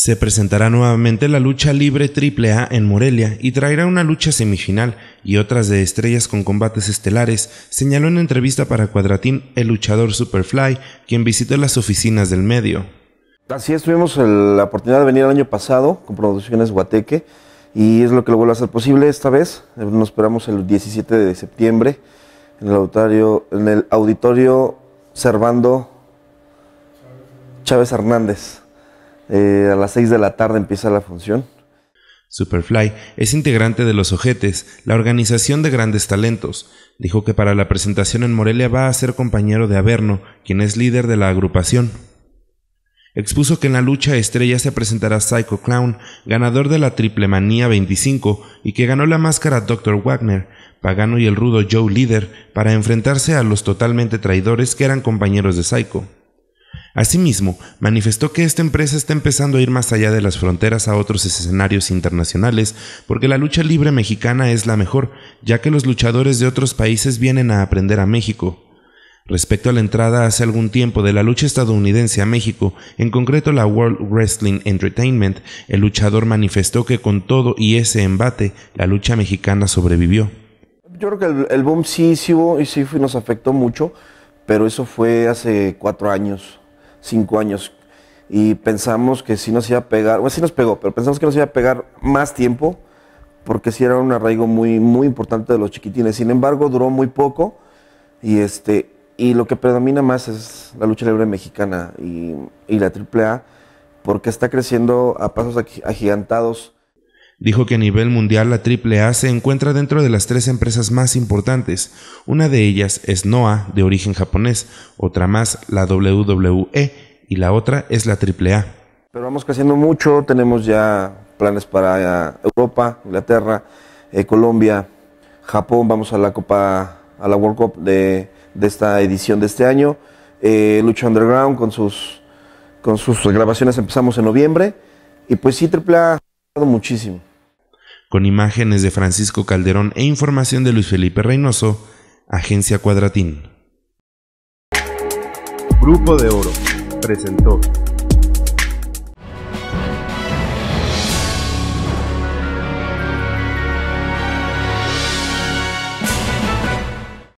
Se presentará nuevamente la lucha libre AAA en Morelia y traerá una lucha semifinal y otras de estrellas con combates estelares, señaló en entrevista para Cuadratín el luchador Superfly, quien visitó las oficinas del medio. Así es, tuvimos la oportunidad de venir el año pasado con Producciones Guateque y es lo que lo vuelve a hacer posible esta vez. Nos esperamos el 17 de septiembre en el auditorio, en el auditorio Servando Chávez Hernández. Eh, a las 6 de la tarde empieza la función. Superfly es integrante de Los Ojetes, la organización de grandes talentos. Dijo que para la presentación en Morelia va a ser compañero de Averno, quien es líder de la agrupación. Expuso que en la lucha estrella se presentará Psycho Clown, ganador de la Triple Manía 25, y que ganó la máscara Dr. Wagner, Pagano y el rudo Joe Líder, para enfrentarse a los totalmente traidores que eran compañeros de Psycho. Asimismo, manifestó que esta empresa está empezando a ir más allá de las fronteras a otros escenarios internacionales porque la lucha libre mexicana es la mejor, ya que los luchadores de otros países vienen a aprender a México. Respecto a la entrada hace algún tiempo de la lucha estadounidense a México, en concreto la World Wrestling Entertainment, el luchador manifestó que con todo y ese embate, la lucha mexicana sobrevivió. Yo creo que el, boom sí, sí, y sí nos afectó mucho, pero eso fue hace cuatro años cinco años. Y pensamos que sí nos iba a pegar, bueno, si nos pegó, pero pensamos que nos iba a pegar más tiempo, porque si era un arraigo muy, muy importante de los chiquitines. Sin embargo, duró muy poco y, este, y lo que predomina más es la lucha libre mexicana y, y la AAA, porque está creciendo a pasos agigantados Dijo que a nivel mundial la AAA se encuentra dentro de las tres empresas más importantes. Una de ellas es NOAA, de origen japonés, otra más la WWE y la otra es la AAA. Pero vamos creciendo mucho, tenemos ya planes para eh, Europa, Inglaterra, eh, Colombia, Japón, vamos a la Copa, a la World Cup de, esta edición de este año. Eh, Lucha Underground con sus, con sus grabaciones empezamos en noviembre y pues sí, AAA ha muchísimo con imágenes de Francisco Calderón e información de Luis Felipe Reynoso, Agencia Cuadratín. Grupo de Oro presentó.